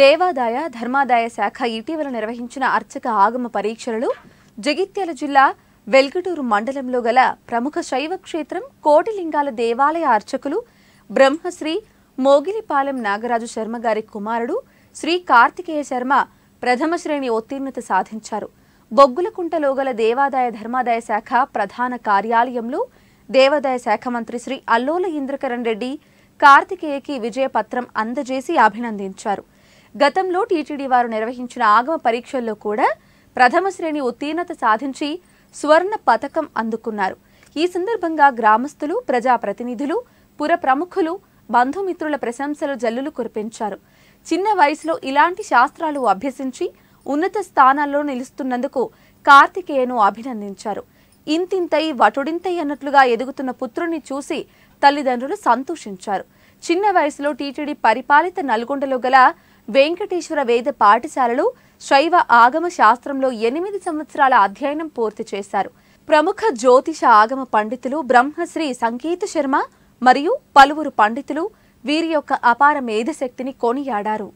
దేవాదాయ ధర్మాదాయ శాఖ ఇటీవల నిర్వహించిన అర్చక ఆగమ పరీక్షలలో జగిత్యాల జిల్లా వెల్గటూరు మండలంలో గల ప్రముఖ శైవ క్షేత్రం కోటిలింగాల దేవాలయ అర్చకులు బ్రహ్మశ్రీ మోగిలిపాలెం నాగరాజు శర్మ గారి కుమారుడు శ్రీ కార్తికేయ శర్మ ప్రథమ శ్రేణి ఉత్తీర్ణత సాధించారు బొగ్గులకుంటలో గల దేవాదాయ ధర్మాదాయ శాఖ ప్రధాన కార్యాలయంలో దేవాదాయ శాఖ మంత్రి శ్రీ అల్లోల ఇంద్రకరణ్ రెడ్డి కార్తికేయకి విజయపత్రం అందజేసి అభినందించారు గతంలో టీటీడీ వారు నిర్వహించిన ఆగమ పరీక్షల్లో కూడా ప్రథమ శ్రేణి ఉత్తీర్ణత సాధించి స్వర్ణ పథకం అందుకున్నారు ఈ సందర్భంగా గ్రామస్తులు ప్రజాప్రతినిధులు పుర ప్రముఖులు బంధుమిత్రుల ప్రశంసలు జల్లులు కురిపించారు చిన్న వయసులో ఇలాంటి శాస్త్రాలు అభ్యసించి ఉన్నత స్థానాల్లో నిలుస్తున్నందుకు కార్తికేయను అభినందించారు ఇంతింతై వటుడింతై అన్నట్లుగా ఎదుగుతున్న పుత్రుని చూసి తల్లిదండ్రులు సంతోషించారు చిన్న వయసులో టీటీడీ పరిపాలిత నల్గొండలో గల వెంకటేశ్వర వేద పాఠశాలలో శైవ ఆగమ శాస్త్రంలో ఎనిమిది సంవత్సరాల అధ్యయనం పూర్తి చేశారు ప్రముఖ జ్యోతిష ఆగమ పండితులు బ్రహ్మశ్రీ సంకేత శర్మ మరియు పలువురు పండితులు వీరి యొక్క అపార మేధశక్తిని కొనియాడారు